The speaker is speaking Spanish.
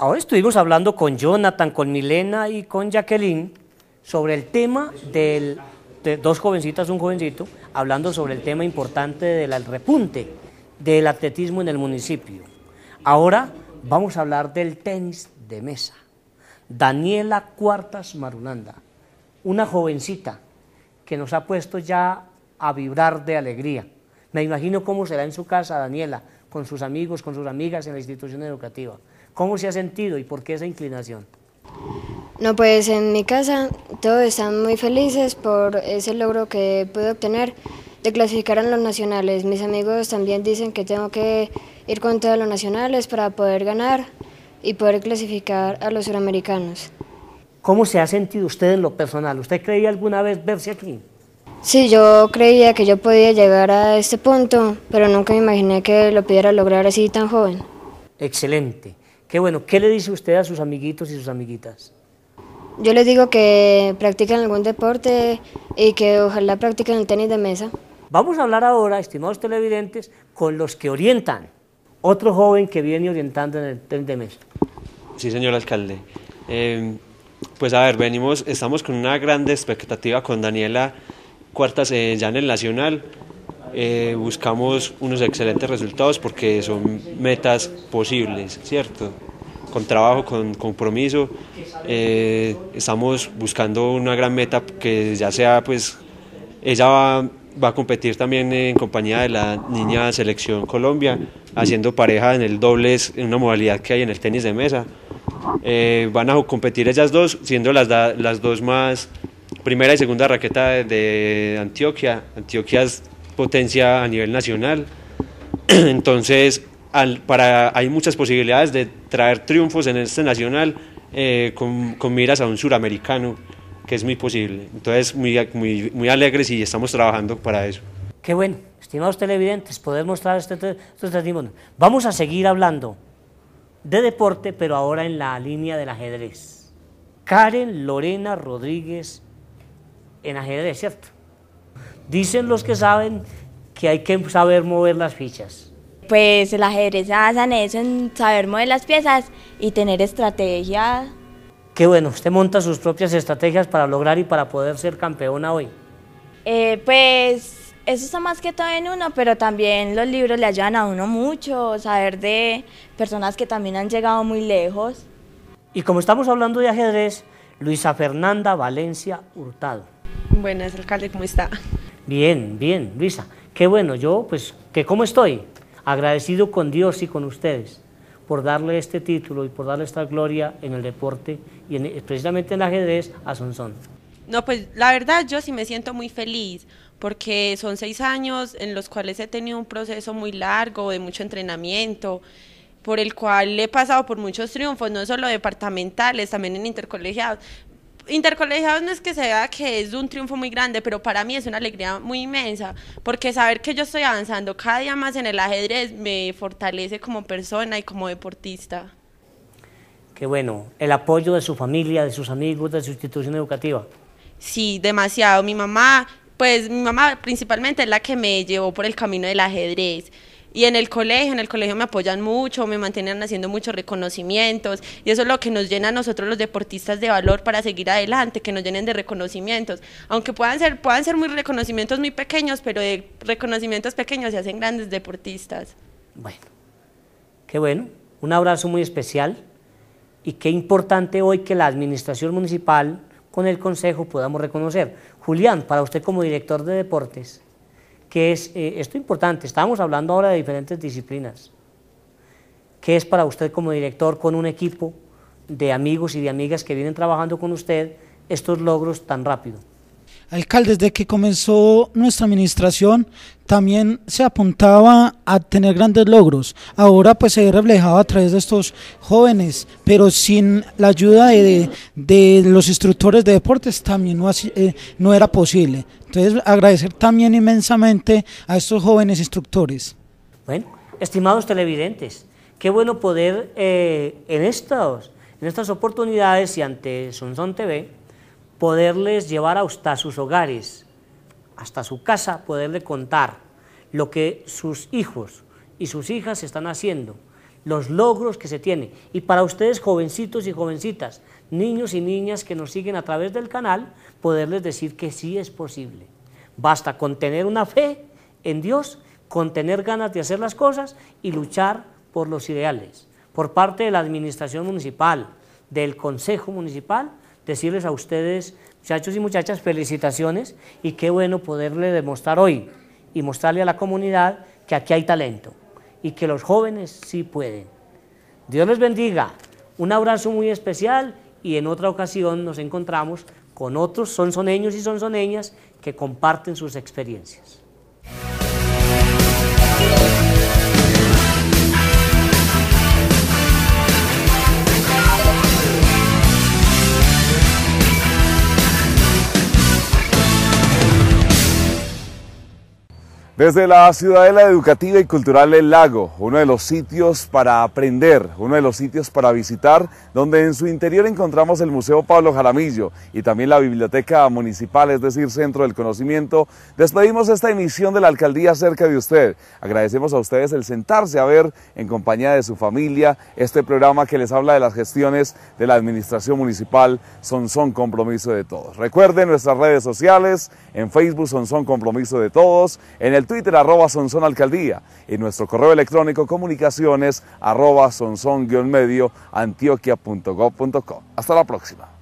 Ahora estuvimos hablando con Jonathan, con Milena y con Jacqueline sobre el tema del, de dos jovencitas, un jovencito, hablando sobre el tema importante del repunte del atletismo en el municipio. Ahora vamos a hablar del tenis de mesa. Daniela Cuartas Marulanda, una jovencita que nos ha puesto ya a vibrar de alegría. Me imagino cómo será en su casa Daniela, con sus amigos, con sus amigas en la institución educativa. ¿Cómo se ha sentido y por qué esa inclinación? No, pues en mi casa todos están muy felices por ese logro que pude obtener de clasificar a los nacionales. Mis amigos también dicen que tengo que ir con todos los nacionales para poder ganar y poder clasificar a los suramericanos. ¿Cómo se ha sentido usted en lo personal? ¿Usted creía alguna vez verse aquí? Sí, yo creía que yo podía llegar a este punto, pero nunca me imaginé que lo pudiera lograr así tan joven. Excelente. Qué bueno, ¿qué le dice usted a sus amiguitos y sus amiguitas? Yo les digo que practiquen algún deporte y que ojalá practiquen el tenis de mesa. Vamos a hablar ahora, estimados televidentes, con los que orientan. Otro joven que viene orientando en el tenis de mesa. Sí, señor alcalde. Em, pues a ver, venimos, estamos con una gran expectativa con Daniela Cuartas eh, ya en el Nacional. Eh, buscamos unos excelentes resultados porque son metas posibles, ¿cierto? Con trabajo, con compromiso, eh, estamos buscando una gran meta que ya sea, pues, ella va, a competir también en compañía de la niña selección Colombia, haciendo pareja en el dobles, en una modalidad que hay en el tenis de mesa. Eh, van a competir ellas dos, siendo las, las dos más primera y segunda raqueta de, de Antioquia. Antioquia es potencia a nivel nacional. Entonces, para, hay muchas posibilidades de traer triunfos en este nacional eh, con, miras a un suramericano, que es muy posible. Entonces, muy, muy, muy alegres y estamos trabajando para eso. Qué bueno, estimados televidentes, poder mostrar este, este, este testimonio. Vamos a seguir hablando de deporte, pero ahora en la línea del ajedrez. Karen Lorena Rodríguez en ajedrez, ¿cierto? Dicen los que saben que hay que saber mover las fichas. Pues el ajedrez basa en eso, en saber mover las piezas y tener estrategia. Qué bueno, usted monta sus propias estrategias para lograr y para poder ser campeona hoy. Eh, pues eso está más que todo en uno, pero también los libros le ayudan a uno mucho, saber de personas que también han llegado muy lejos. Y como estamos hablando de ajedrez, Luisa Fernanda Valencia Hurtado. Buenas, alcalde, ¿cómo está? Bien, bien, Luisa. Qué bueno, yo pues, que cómo estoy, agradecido con Dios y con ustedes por darle este título y por darle esta gloria en el deporte y precisamente en ajedrez a Sonson. No, pues la verdad yo sí me siento muy feliz porque son seis años en los cuales he tenido un proceso muy largo de mucho entrenamiento por el cual he pasado por muchos triunfos, no solo departamentales, también en intercolegiados, Intercolegiados no es que se vea que es un triunfo muy grande, pero para mí es una alegría muy inmensa, porque saber que yo estoy avanzando cada día más en el ajedrez me fortalece como persona y como deportista. Qué bueno, el apoyo de su familia, de sus amigos, de su institución educativa. Sí, demasiado. Mi mamá, pues mi mamá principalmente es la que me llevó por el camino del ajedrez. Y en el colegio, en el colegio me apoyan mucho, me mantienen haciendo muchos reconocimientos y eso es lo que nos llena a nosotros los deportistas de valor para seguir adelante, que nos llenen de reconocimientos. Aunque puedan ser, puedan ser muy reconocimientos muy pequeños, pero de reconocimientos pequeños se hacen grandes deportistas. Bueno, qué bueno. Un abrazo muy especial y qué importante hoy que la administración municipal con el consejo podamos reconocer. Julián, para usted como director de deportes, que es eh, esto importante, estamos hablando ahora de diferentes disciplinas. ¿Qué es para usted como director con un equipo de amigos y de amigas que vienen trabajando con usted estos logros tan rápido? Alcalde, desde que comenzó nuestra administración también se apuntaba a tener grandes logros. Ahora pues se reflejado a través de estos jóvenes, pero sin la ayuda de, los instructores de deportes también eh, no, era posible. Entonces agradecer también inmensamente a estos jóvenes instructores. Bueno, estimados televidentes, qué bueno poder eh, en, estas, en estas oportunidades y ante Sonson TV poderles llevar hasta sus hogares, hasta su casa, poderle contar lo que sus hijos y sus hijas están haciendo, los logros que se tienen. Y para ustedes, jovencitos y jovencitas, niños y niñas que nos siguen a través del canal, poderles decir que sí es posible. Basta con tener una fe en Dios, con tener ganas de hacer las cosas y luchar por los ideales. Por parte de la Administración Municipal, del Consejo Municipal, decirles a ustedes, muchachos y muchachas, felicitaciones y qué bueno poderle demostrar hoy y mostrarle a la comunidad que aquí hay talento y que los jóvenes sí pueden. Dios les bendiga. Un abrazo muy especial y en otra ocasión nos encontramos con otros sonsoneños y sonsoneñas que comparten sus experiencias. Desde la Ciudadela Educativa y Cultural del Lago, uno de los sitios para aprender, uno de los sitios para visitar, donde en su interior encontramos el Museo Pablo Jaramillo y también la Biblioteca Municipal, es decir, Centro del Conocimiento, despedimos esta emisión de la Alcaldía cerca de usted. Agradecemos a ustedes el sentarse a ver en compañía de su familia este programa que les habla de las gestiones de la Administración Municipal Son Son Compromiso de Todos. Recuerden nuestras redes sociales, en Facebook Son Son Compromiso de Todos, en el Twitter arroba Sonson Alcaldía, nuestro correo electrónico comunicaciones arroba sonson medio antioquia.gov.co. Hasta la próxima.